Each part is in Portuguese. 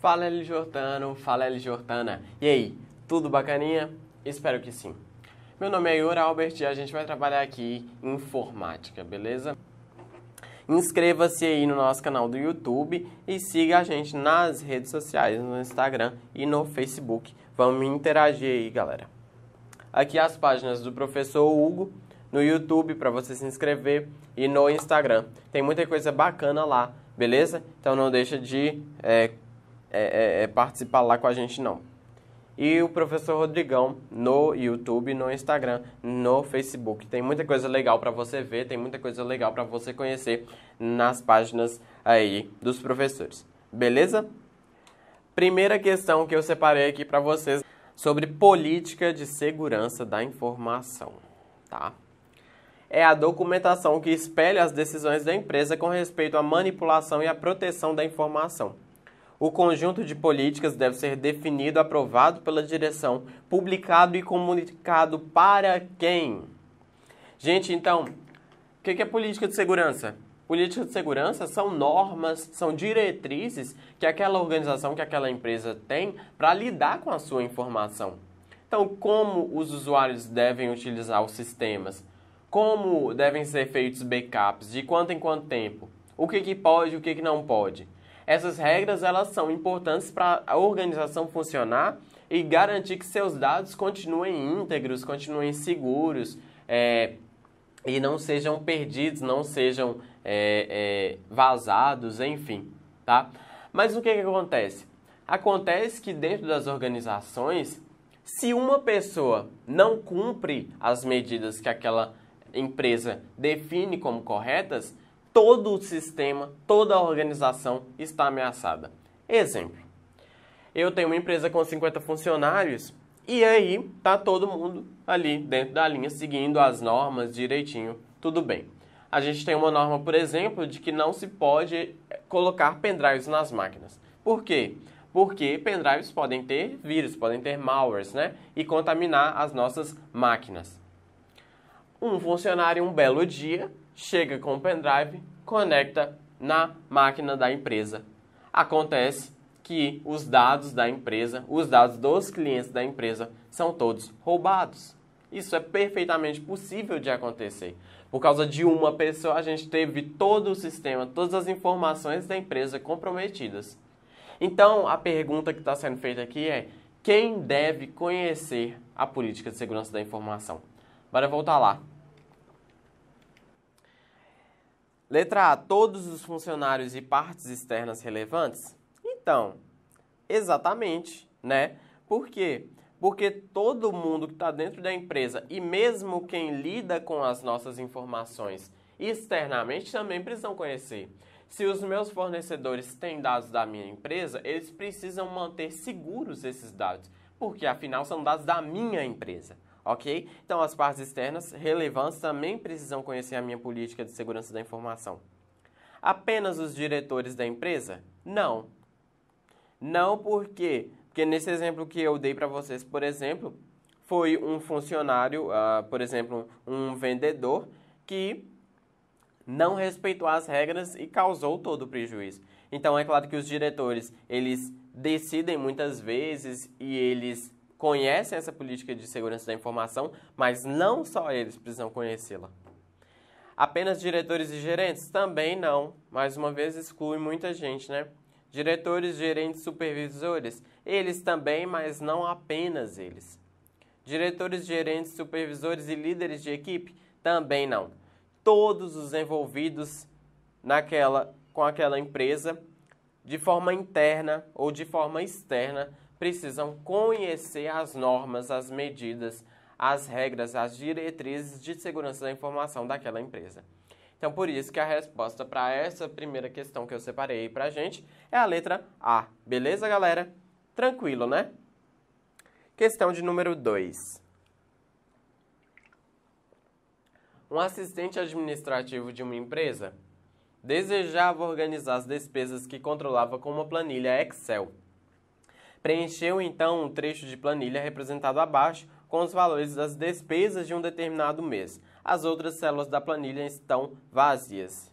Fala Eli Jortano, fala Eli Jortana. E aí, tudo bacaninha? Espero que sim. Meu nome é Yura Albert e a gente vai trabalhar aqui em informática, beleza? Inscreva-se aí no nosso canal do YouTube e siga a gente nas redes sociais, no Instagram e no Facebook. Vamos interagir aí, galera. Aqui as páginas do professor Hugo no YouTube para você se inscrever e no Instagram. Tem muita coisa bacana lá, beleza? Então não deixa de é, é, é, é, participar lá com a gente, não. E o professor Rodrigão no YouTube, no Instagram, no Facebook. Tem muita coisa legal para você ver, tem muita coisa legal para você conhecer nas páginas aí dos professores. Beleza? Primeira questão que eu separei aqui para vocês sobre política de segurança da informação, tá? é a documentação que espelha as decisões da empresa com respeito à manipulação e à proteção da informação. O conjunto de políticas deve ser definido, aprovado pela direção, publicado e comunicado para quem? Gente, então, o que é política de segurança? Política de segurança são normas, são diretrizes que aquela organização, que aquela empresa tem para lidar com a sua informação. Então, como os usuários devem utilizar os sistemas? Como devem ser feitos backups? De quanto em quanto tempo? O que, que pode e o que, que não pode? Essas regras elas são importantes para a organização funcionar e garantir que seus dados continuem íntegros, continuem seguros é, e não sejam perdidos, não sejam é, é, vazados, enfim, tá? Mas o que, que acontece? Acontece que dentro das organizações, se uma pessoa não cumpre as medidas que aquela empresa define como corretas, todo o sistema, toda a organização está ameaçada. Exemplo: eu tenho uma empresa com 50 funcionários e aí tá todo mundo ali dentro da linha seguindo as normas direitinho, tudo bem. A gente tem uma norma, por exemplo, de que não se pode eh, colocar pendrives nas máquinas. Por quê? Porque pendrives podem ter vírus, podem ter malwares, né? E contaminar as nossas máquinas. Um funcionário, um belo dia, chega com o pendrive, conecta na máquina da empresa. Acontece que os dados da empresa, os dados dos clientes da empresa, são todos roubados. Isso é perfeitamente possível de acontecer. Por causa de uma pessoa, a gente teve todo o sistema, todas as informações da empresa comprometidas. Então, a pergunta que está sendo feita aqui é: quem deve conhecer a política de segurança da informação? Bora voltar lá. Letra A. Todos os funcionários e partes externas relevantes? Então, exatamente, né? Por quê? Porque todo mundo que está dentro da empresa e mesmo quem lida com as nossas informações externamente também precisam conhecer. Se os meus fornecedores têm dados da minha empresa, eles precisam manter seguros esses dados, porque afinal são dados da minha empresa ok? Então, as partes externas relevantes também precisam conhecer a minha política de segurança da informação. Apenas os diretores da empresa? Não. Não porque, porque nesse exemplo que eu dei para vocês, por exemplo, foi um funcionário, uh, por exemplo, um vendedor que não respeitou as regras e causou todo o prejuízo. Então é claro que os diretores, eles decidem muitas vezes e eles conhecem essa política de segurança da informação, mas não só eles precisam conhecê-la. Apenas diretores e gerentes? Também não. Mais uma vez, exclui muita gente, né? Diretores, gerentes, supervisores? Eles também, mas não apenas eles. Diretores, gerentes, supervisores e líderes de equipe? Também não. Todos os envolvidos naquela, com aquela empresa, de forma interna ou de forma externa, precisam conhecer as normas, as medidas, as regras, as diretrizes de segurança da informação daquela empresa. Então, por isso que a resposta para essa primeira questão que eu separei para a gente é a letra A. Beleza, galera? Tranquilo, né? Questão de número 2. Um assistente administrativo de uma empresa desejava organizar as despesas que controlava com uma planilha Excel. Preencheu então um trecho de planilha representado abaixo com os valores das despesas de um determinado mês. As outras células da planilha estão vazias.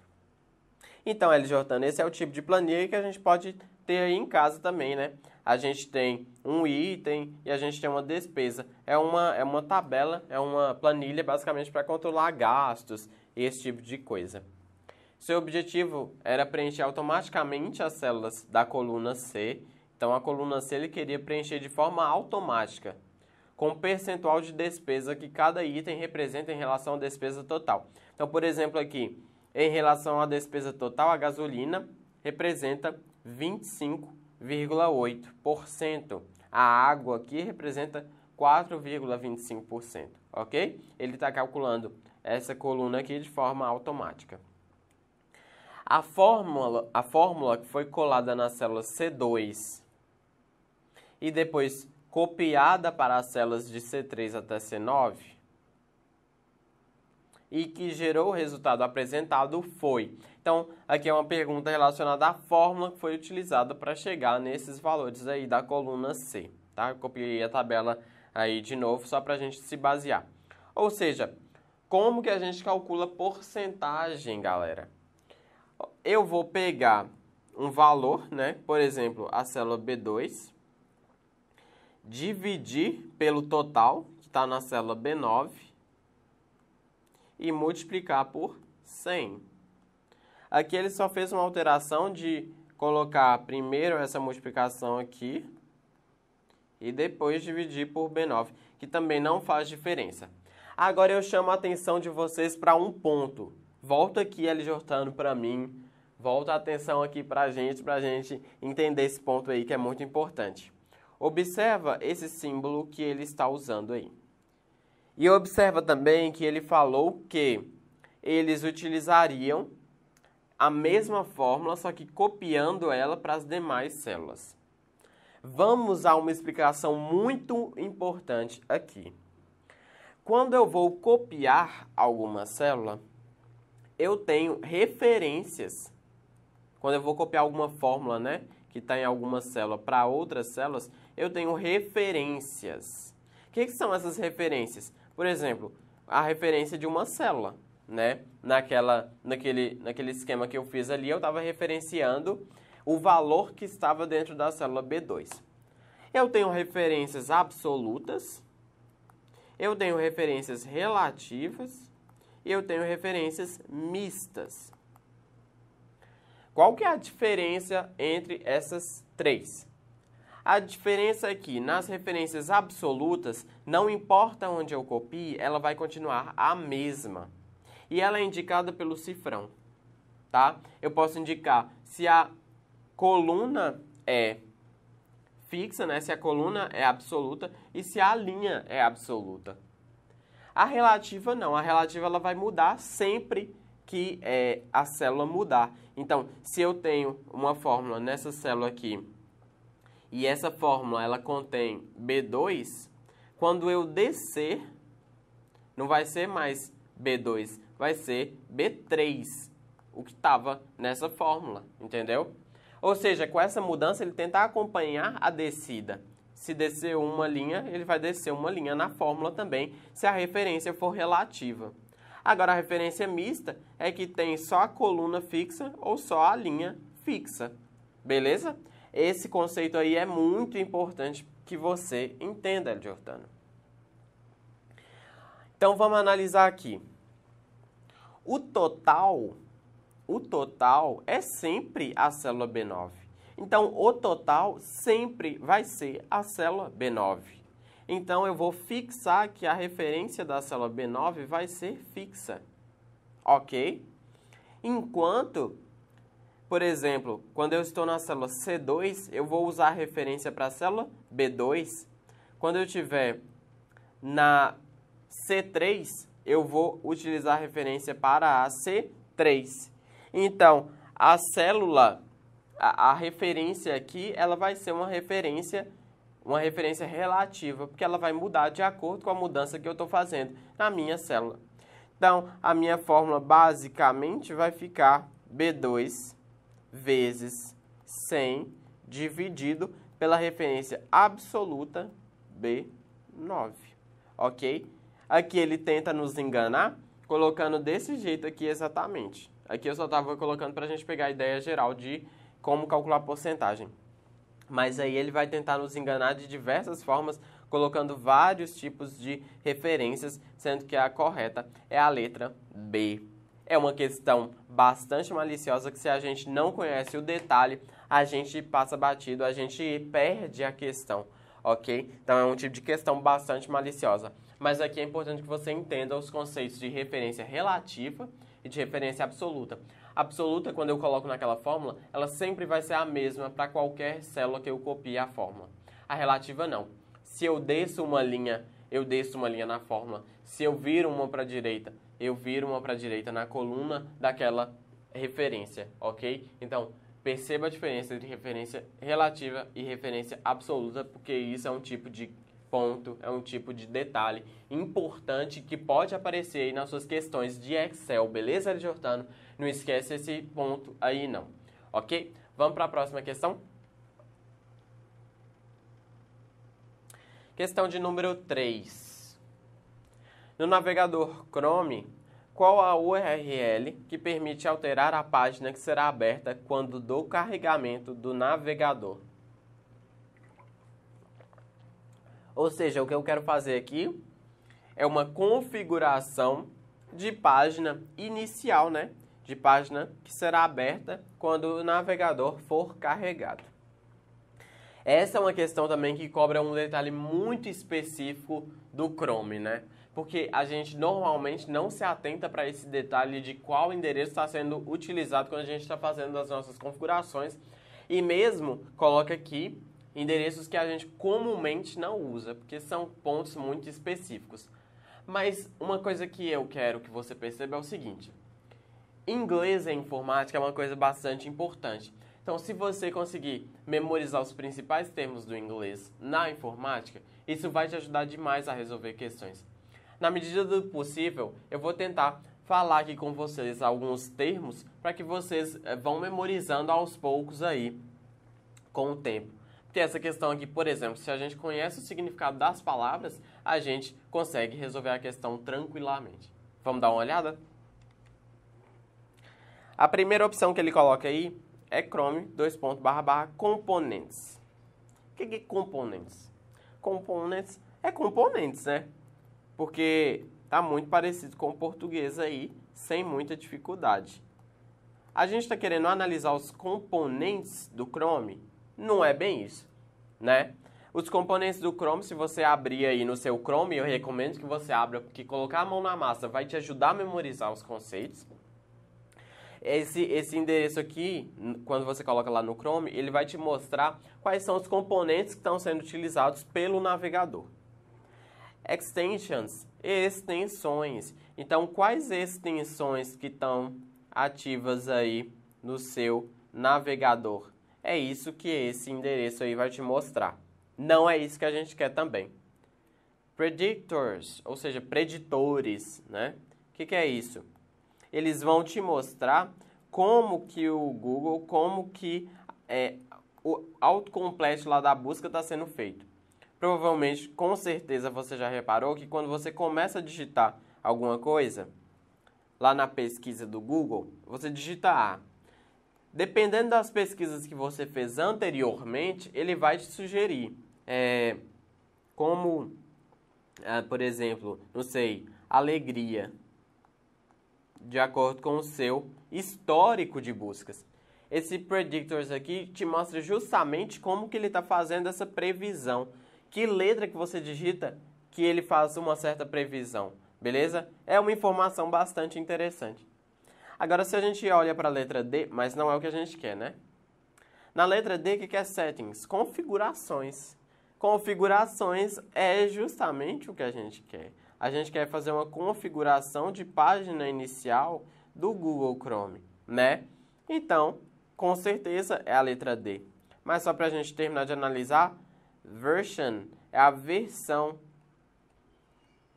Então, L. Jordana, esse é o tipo de planilha que a gente pode ter aí em casa também, né? A gente tem um item e a gente tem uma despesa. É uma, é uma tabela, é uma planilha basicamente para controlar gastos e esse tipo de coisa. Seu objetivo era preencher automaticamente as células da coluna C então a coluna C ele queria preencher de forma automática, com o percentual de despesa que cada item representa em relação à despesa total. Então, por exemplo, aqui, em relação à despesa total, a gasolina representa 25,8%. A água aqui representa 4,25%, ok? Ele está calculando essa coluna aqui de forma automática. A fórmula, a fórmula que foi colada na célula C2 e depois copiada para as células de C3 até C9? E que gerou o resultado apresentado foi. Então, aqui é uma pergunta relacionada à fórmula que foi utilizada para chegar nesses valores aí da coluna C. Tá? Eu copiei a tabela aí de novo só para a gente se basear. Ou seja, como que a gente calcula porcentagem, galera? Eu vou pegar um valor, né? Por exemplo, a célula B2 dividir pelo total, que está na célula B9, e multiplicar por 100. Aqui ele só fez uma alteração de colocar primeiro essa multiplicação aqui e depois dividir por B9, que também não faz diferença. Agora eu chamo a atenção de vocês para um ponto. Volta aqui, L. Jortano, para mim. Volta a atenção aqui para a gente, para a gente entender esse ponto aí que é muito importante. Observa esse símbolo que ele está usando aí. E observa também que ele falou que eles utilizariam a mesma fórmula, só que copiando ela para as demais células. Vamos a uma explicação muito importante aqui. Quando eu vou copiar alguma célula, eu tenho referências. Quando eu vou copiar alguma fórmula, né? que está em alguma célula para outras células, eu tenho referências. O que, que são essas referências? Por exemplo, a referência de uma célula, né? Naquela, naquele, naquele esquema que eu fiz ali, eu estava referenciando o valor que estava dentro da célula B2. Eu tenho referências absolutas, eu tenho referências relativas e eu tenho referências mistas. Qual que é a diferença entre essas três? A diferença é que nas referências absolutas, não importa onde eu copie, ela vai continuar a mesma. E ela é indicada pelo cifrão, tá? Eu posso indicar se a coluna é fixa, né? Se a coluna é absoluta e se a linha é absoluta. A relativa não, a relativa ela vai mudar sempre que é, a célula mudar. Então, se eu tenho uma fórmula nessa célula aqui e essa fórmula ela contém B2, quando eu descer, não vai ser mais B2, vai ser B3, o que estava nessa fórmula, entendeu? Ou seja, com essa mudança ele tenta acompanhar a descida. Se descer uma linha, ele vai descer uma linha na fórmula também, se a referência for relativa. Agora, a referência mista é que tem só a coluna fixa ou só a linha fixa, beleza? Esse conceito aí é muito importante que você entenda, Giordano. Então, vamos analisar aqui. O total, o total é sempre a célula B9. Então, o total sempre vai ser a célula B9. Então eu vou fixar que a referência da célula B9 vai ser fixa, ok? Enquanto, por exemplo, quando eu estou na célula C2, eu vou usar a referência para a célula B2. Quando eu tiver na C3, eu vou utilizar a referência para a C3. Então, a célula, a, a referência aqui, ela vai ser uma referência uma referência relativa, porque ela vai mudar de acordo com a mudança que eu estou fazendo na minha célula. Então, a minha fórmula basicamente vai ficar B2 vezes 100 dividido pela referência absoluta B9, ok? Aqui ele tenta nos enganar colocando desse jeito aqui exatamente. Aqui eu só estava colocando para a gente pegar a ideia geral de como calcular a porcentagem. Mas aí ele vai tentar nos enganar de diversas formas, colocando vários tipos de referências, sendo que a correta é a letra B. É uma questão bastante maliciosa que se a gente não conhece o detalhe, a gente passa batido, a gente perde a questão, ok? Então é um tipo de questão bastante maliciosa. Mas aqui é importante que você entenda os conceitos de referência relativa e de referência absoluta absoluta, quando eu coloco naquela fórmula, ela sempre vai ser a mesma para qualquer célula que eu copie a fórmula. A relativa não. Se eu desço uma linha, eu desço uma linha na fórmula. Se eu viro uma para a direita, eu viro uma para a direita na coluna daquela referência, ok? Então, perceba a diferença entre referência relativa e referência absoluta, porque isso é um tipo de ponto, é um tipo de detalhe importante que pode aparecer aí nas suas questões de Excel, beleza, Jordano? Não esquece esse ponto aí não, ok? Vamos para a próxima questão? Questão de número 3. No navegador Chrome, qual a URL que permite alterar a página que será aberta quando do carregamento do navegador? Ou seja, o que eu quero fazer aqui é uma configuração de página inicial, né? de página que será aberta quando o navegador for carregado. Essa é uma questão também que cobra um detalhe muito específico do Chrome, né? Porque a gente normalmente não se atenta para esse detalhe de qual endereço está sendo utilizado quando a gente está fazendo as nossas configurações e mesmo coloca aqui endereços que a gente comumente não usa, porque são pontos muito específicos. Mas uma coisa que eu quero que você perceba é o seguinte: Inglês em informática é uma coisa bastante importante. Então, se você conseguir memorizar os principais termos do inglês na informática, isso vai te ajudar demais a resolver questões. Na medida do possível, eu vou tentar falar aqui com vocês alguns termos para que vocês eh, vão memorizando aos poucos aí com o tempo. Porque essa questão aqui, por exemplo, se a gente conhece o significado das palavras, a gente consegue resolver a questão tranquilamente. Vamos dar uma olhada? A primeira opção que ele coloca aí é Chrome, dois pontos, barra, barra, componentes. O que, é componentes? Componentes é componentes, né? Porque tá muito parecido com o português aí, sem muita dificuldade. A gente está querendo analisar os componentes do Chrome? Não é bem isso, né? Os componentes do Chrome, se você abrir aí no seu Chrome, eu recomendo que você abra, porque colocar a mão na massa vai te ajudar a memorizar os conceitos. Esse, esse endereço aqui, quando você coloca lá no Chrome, ele vai te mostrar quais são os componentes que estão sendo utilizados pelo navegador. Extensions, extensões. Então, quais extensões que estão ativas aí no seu navegador? É isso que esse endereço aí vai te mostrar. Não é isso que a gente quer também. Predictors, ou seja, preditores, né? O que, que é isso? eles vão te mostrar como que o Google, como que é, o autocomplete lá da busca está sendo feito. Provavelmente, com certeza, você já reparou que quando você começa a digitar alguma coisa, lá na pesquisa do Google, você digita A. Dependendo das pesquisas que você fez anteriormente, ele vai te sugerir é, como, é, por exemplo, não sei, alegria de acordo com o seu histórico de buscas. Esse predictors aqui te mostra justamente como que ele está fazendo essa previsão. Que letra que você digita que ele faz uma certa previsão, beleza? É uma informação bastante interessante. Agora, se a gente olha para a letra D, mas não é o que a gente quer, né? Na letra D, o que, que é settings? Configurações. Configurações é justamente o que a gente quer a gente quer fazer uma configuração de página inicial do Google Chrome, né? Então, com certeza é a letra D. Mas só para a gente terminar de analisar, version é a versão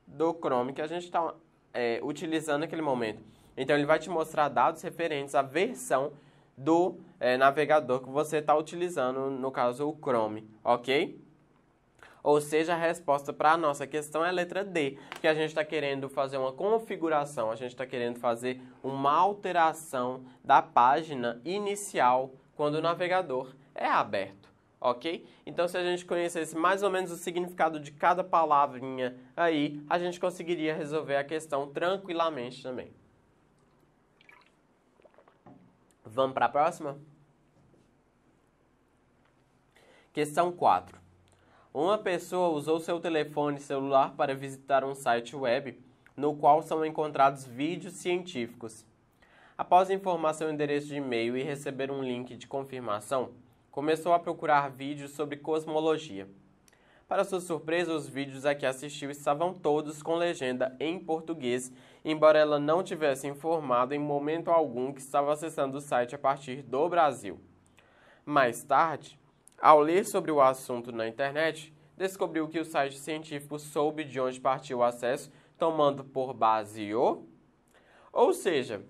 do Chrome que a gente está é, utilizando naquele momento. Então, ele vai te mostrar dados referentes à versão do é, navegador que você está utilizando, no caso o Chrome, ok? Ou seja, a resposta para a nossa questão é a letra D, que a gente está querendo fazer uma configuração, a gente está querendo fazer uma alteração da página inicial quando o navegador é aberto, ok? Então, se a gente conhecesse mais ou menos o significado de cada palavrinha aí, a gente conseguiria resolver a questão tranquilamente também. Vamos para a próxima? Questão 4. Uma pessoa usou seu telefone celular para visitar um site web no qual são encontrados vídeos científicos. Após informar seu endereço de e-mail e receber um link de confirmação, começou a procurar vídeos sobre cosmologia. Para sua surpresa, os vídeos a que assistiu estavam todos com legenda em português, embora ela não tivesse informado em momento algum que estava acessando o site a partir do Brasil. Mais tarde, ao ler sobre o assunto na internet, descobriu que o site científico soube de onde partiu o acesso, tomando por base o. Ou seja,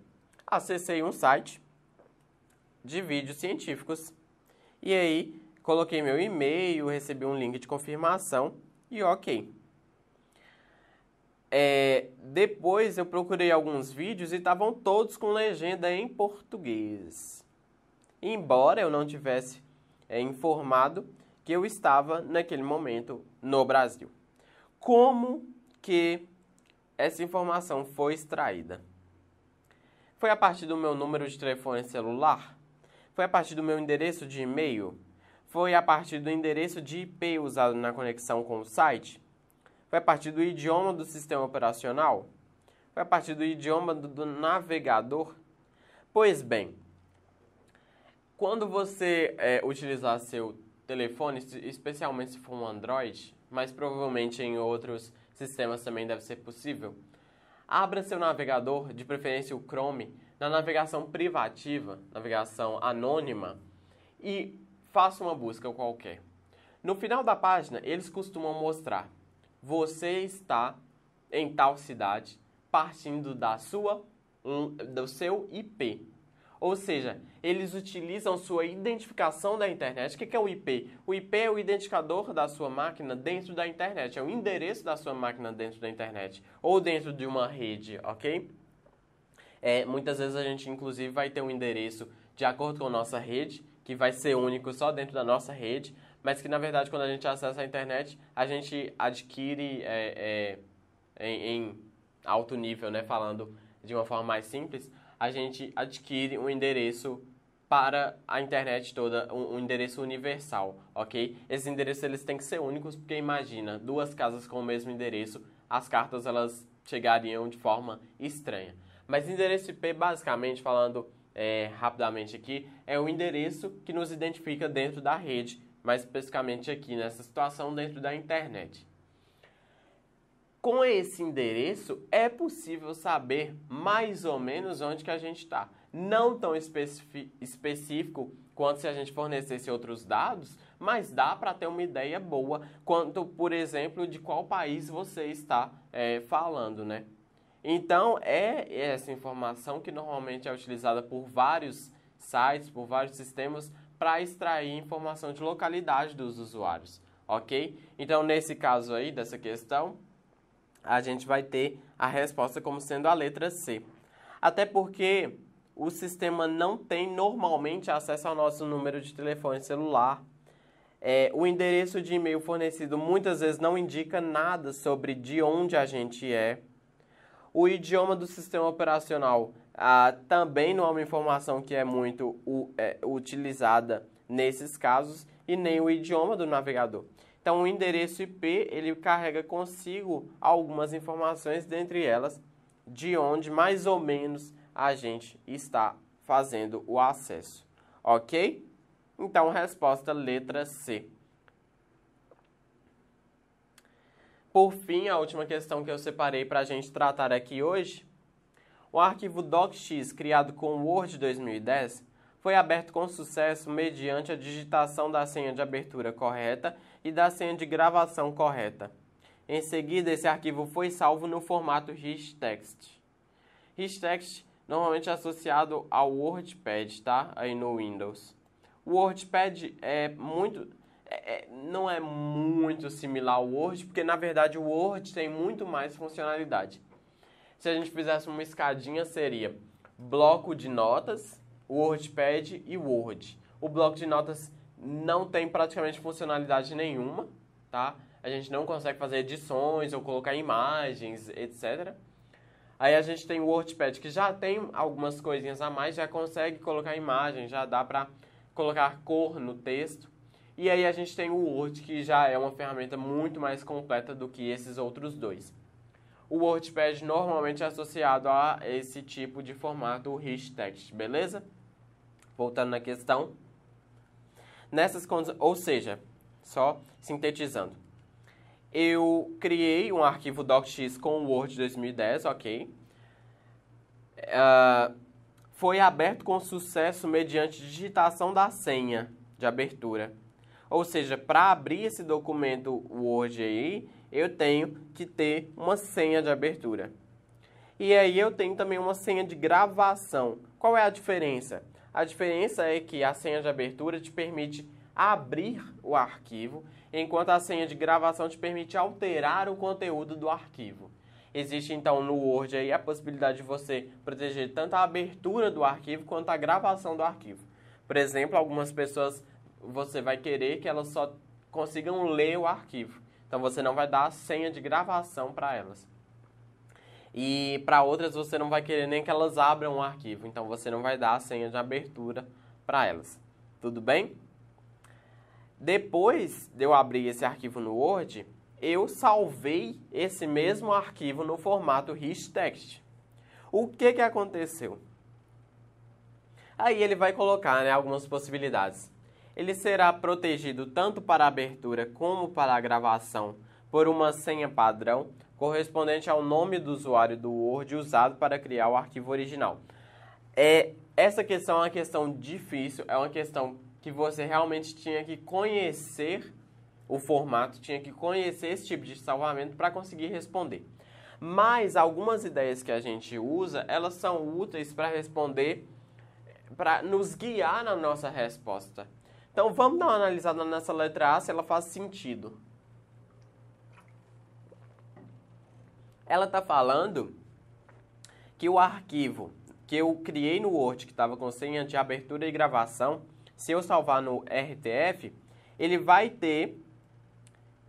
acessei um site de vídeos científicos e aí coloquei meu e-mail, recebi um link de confirmação e ok. É, depois eu procurei alguns vídeos e estavam todos com legenda em português. Embora eu não tivesse é, informado que eu estava naquele momento no Brasil. Como que essa informação foi extraída? Foi a partir do meu número de telefone celular? Foi a partir do meu endereço de e-mail? Foi a partir do endereço de IP usado na conexão com o site? Foi a partir do idioma do sistema operacional? Foi a partir do idioma do, do navegador? Pois bem, quando você é, utilizar seu telefone, especialmente se for um Android, mas provavelmente em outros sistemas também deve ser possível, abra seu navegador, de preferência o Chrome, na navegação privativa, navegação anônima, e faça uma busca qualquer. No final da página, eles costumam mostrar: você está em tal cidade, partindo da sua do seu IP. Ou seja, eles utilizam sua identificação da internet. O que é o IP? O IP é o identificador da sua máquina dentro da internet, é o endereço da sua máquina dentro da internet ou dentro de uma rede, ok? É, muitas vezes a gente, inclusive, vai ter um endereço de acordo com a nossa rede, que vai ser único só dentro da nossa rede, mas que na verdade, quando a gente acessa a internet, a gente adquire é, é, em, em alto nível, né? Falando de uma forma mais simples, a gente adquire um endereço para a internet toda, um, endereço universal, ok? Esses endereços eles têm que ser únicos, porque imagina, duas casas com o mesmo endereço, as cartas elas chegariam de forma estranha. Mas endereço IP, basicamente falando é, rapidamente aqui, é o endereço que nos identifica dentro da rede, mais especificamente aqui nessa situação dentro da internet. Com esse endereço é possível saber mais ou menos onde que a gente está. Não tão específico quanto se a gente fornecesse outros dados, mas dá para ter uma ideia boa quanto, por exemplo, de qual país você está é, falando, né? Então é essa informação que normalmente é utilizada por vários sites, por vários sistemas para extrair informação de localidade dos usuários, ok? Então nesse caso aí dessa questão a gente vai ter a resposta como sendo a letra C. Até porque o sistema não tem normalmente acesso ao nosso número de telefone celular. É, o endereço de e-mail fornecido muitas vezes não indica nada sobre de onde a gente é. O idioma do sistema operacional ah, também não é uma informação que é muito uh, é, utilizada nesses casos e nem o idioma do navegador. Então, o endereço IP ele carrega consigo algumas informações, dentre elas de onde mais ou menos a gente está fazendo o acesso, ok? Então, resposta letra C. Por fim, a última questão que eu separei para a gente tratar aqui hoje. O arquivo docx criado com Word 2010 foi aberto com sucesso mediante a digitação da senha de abertura correta e da senha de gravação correta. Em seguida, esse arquivo foi salvo no formato Ristext. Ristext normalmente é associado ao WordPad, tá? Aí no Windows. O WordPad é muito é, é, não é muito similar ao Word, porque na verdade o Word tem muito mais funcionalidade. Se a gente fizesse uma escadinha, seria bloco de notas, WordPad e Word. O bloco de notas não tem praticamente funcionalidade nenhuma, tá? A gente não consegue fazer edições ou colocar imagens, etc. Aí a gente tem o WordPad que já tem algumas coisinhas a mais, já consegue colocar imagem, já dá para colocar cor no texto. E aí a gente tem o Word que já é uma ferramenta muito mais completa do que esses outros dois. O WordPad normalmente é associado a esse tipo de formato rich text, beleza? Voltando na questão, Nessas condições, ou seja, só sintetizando. Eu criei um arquivo docx com o Word 2010, ok. Uh, foi aberto com sucesso mediante digitação da senha de abertura. Ou seja, para abrir esse documento Word aí, eu tenho que ter uma senha de abertura. E aí eu tenho também uma senha de gravação. Qual é a diferença? A diferença é que a senha de abertura te permite abrir o arquivo, enquanto a senha de gravação te permite alterar o conteúdo do arquivo. Existe então no Word aí a possibilidade de você proteger tanto a abertura do arquivo quanto a gravação do arquivo. Por exemplo, algumas pessoas você vai querer que elas só consigam ler o arquivo. Então você não vai dar a senha de gravação para elas. E para outras você não vai querer nem que elas abram o arquivo, então você não vai dar a senha de abertura para elas. Tudo bem? Depois de eu abrir esse arquivo no Word, eu salvei esse mesmo arquivo no formato rich text. O que, que aconteceu? Aí ele vai colocar né, algumas possibilidades. Ele será protegido tanto para abertura como para gravação por uma senha padrão correspondente ao nome do usuário do Word usado para criar o arquivo original. É, essa questão é uma questão difícil, é uma questão que você realmente tinha que conhecer o formato, tinha que conhecer esse tipo de salvamento para conseguir responder. Mas algumas ideias que a gente usa, elas são úteis para responder, para nos guiar na nossa resposta. Então vamos dar uma analisada nessa letra A se ela faz sentido. Ela está falando que o arquivo que eu criei no Word, que estava com senha de abertura e gravação, se eu salvar no RTF, ele vai ter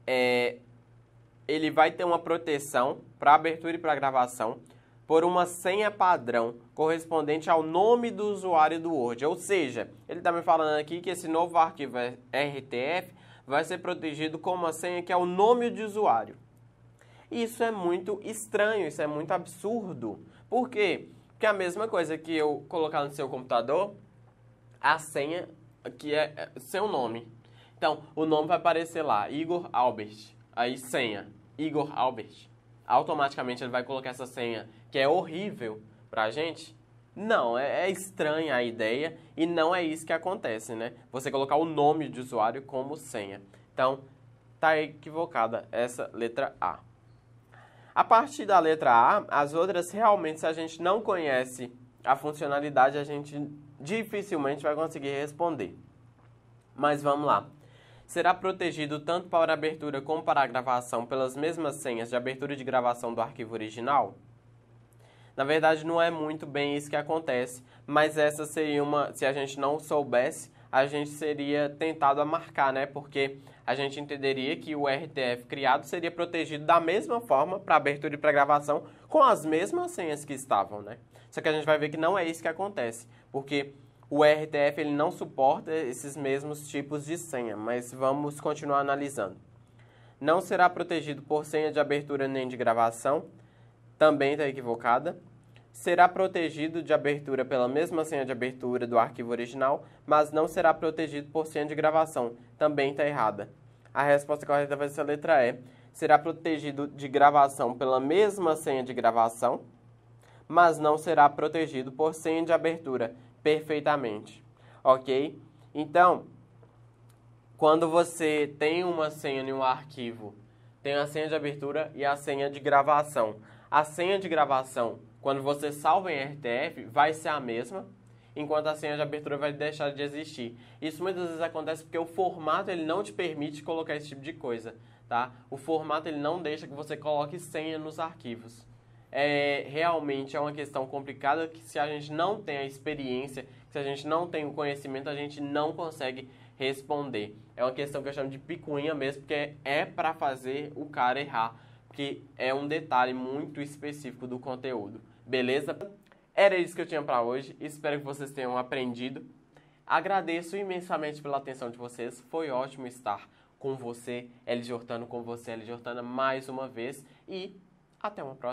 é, ele vai ter uma proteção para abertura e para gravação por uma senha padrão correspondente ao nome do usuário do Word. Ou seja, ele está me falando aqui que esse novo arquivo RTF vai ser protegido com uma senha que é o nome de usuário. Isso é muito estranho, isso é muito absurdo. Por quê? Porque a mesma coisa que eu colocar no seu computador, a senha que é, é seu nome. Então, o nome vai aparecer lá, Igor Albert. Aí senha, Igor Albert. Automaticamente ele vai colocar essa senha que é horrível pra gente. Não, é, é estranha a ideia e não é isso que acontece, né? Você colocar o nome de usuário como senha. Então, tá equivocada essa letra A. A partir da letra A, as outras realmente, se a gente não conhece a funcionalidade, a gente dificilmente vai conseguir responder. Mas vamos lá. Será protegido tanto para abertura como para gravação pelas mesmas senhas de abertura e de gravação do arquivo original? Na verdade, não é muito bem isso que acontece, mas essa seria uma, se a gente não soubesse, a gente seria tentado a marcar, né? Porque a gente entenderia que o RTF criado seria protegido da mesma forma para abertura e para gravação com as mesmas senhas que estavam, né? Só que a gente vai ver que não é isso que acontece, porque o RTF ele não suporta esses mesmos tipos de senha, mas vamos continuar analisando. Não será protegido por senha de abertura nem de gravação, também está equivocada. Será protegido de abertura pela mesma senha de abertura do arquivo original, mas não será protegido por senha de gravação, também está errada. A resposta correta vai ser a letra E. Será protegido de gravação pela mesma senha de gravação, mas não será protegido por senha de abertura perfeitamente, ok? Então, quando você tem uma senha em um arquivo, tem a senha de abertura e a senha de gravação. A senha de gravação, quando você salva em RTF, vai ser a mesma, enquanto a senha de abertura vai deixar de existir. Isso muitas vezes acontece porque o formato ele não te permite colocar esse tipo de coisa, tá? O formato ele não deixa que você coloque senha nos arquivos. É, realmente é uma questão complicada que se a gente não tem a experiência, se a gente não tem o conhecimento, a gente não consegue responder. É uma questão que eu chamo de picuinha mesmo, porque é para fazer o cara errar, porque é um detalhe muito específico do conteúdo. Beleza? Era isso que eu tinha para hoje. Espero que vocês tenham aprendido. Agradeço imensamente pela atenção de vocês. Foi ótimo estar com você, Eli Jortano, com você, Eli Jortana, mais uma vez. E até uma próxima.